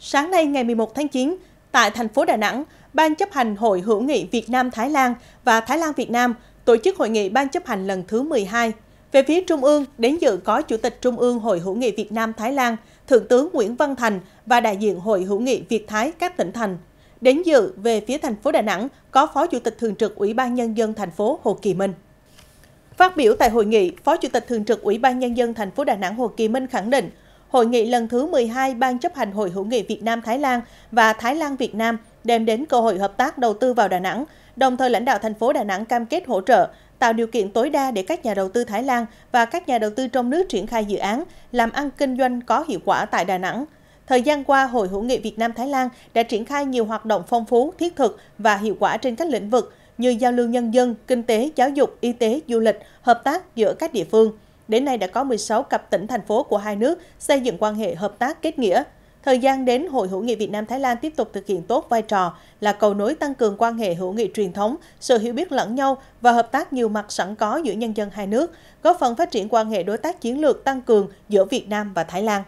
Sáng nay ngày 11 tháng 9, tại thành phố Đà Nẵng, Ban chấp hành Hội hữu nghị Việt Nam-Thái Lan và Thái Lan-Việt Nam tổ chức hội nghị Ban chấp hành lần thứ 12. Về phía Trung ương, đến dự có Chủ tịch Trung ương Hội hữu nghị Việt Nam-Thái Lan, Thượng tướng Nguyễn Văn Thành và đại diện Hội hữu nghị Việt-Thái các tỉnh thành. Đến dự về phía thành phố Đà Nẵng có Phó Chủ tịch Thường trực Ủy ban Nhân dân thành phố Hồ Kỳ Minh. Phát biểu tại hội nghị, Phó Chủ tịch Thường trực Ủy ban Nhân dân thành phố Đà Nẵng Hồ Kỳ Minh khẳng định, Hội nghị lần thứ 12 Ban chấp hành Hội hữu nghị Việt Nam-Thái Lan và Thái Lan-Việt Nam đem đến cơ hội hợp tác đầu tư vào Đà Nẵng, đồng thời lãnh đạo thành phố Đà Nẵng cam kết hỗ trợ, tạo điều kiện tối đa để các nhà đầu tư Thái Lan và các nhà đầu tư trong nước triển khai dự án, làm ăn kinh doanh có hiệu quả tại Đà Nẵng. Thời gian qua, Hội hữu nghị Việt Nam Thái Lan đã triển khai nhiều hoạt động phong phú, thiết thực và hiệu quả trên các lĩnh vực như giao lưu nhân dân, kinh tế, giáo dục, y tế, du lịch, hợp tác giữa các địa phương. Đến nay đã có 16 cặp tỉnh, thành phố của hai nước xây dựng quan hệ hợp tác kết nghĩa. Thời gian đến, Hội hữu nghị Việt Nam Thái Lan tiếp tục thực hiện tốt vai trò là cầu nối tăng cường quan hệ hữu nghị truyền thống, sự hiểu biết lẫn nhau và hợp tác nhiều mặt sẵn có giữa nhân dân hai nước, góp phần phát triển quan hệ đối tác chiến lược tăng cường giữa Việt Nam và Thái Lan.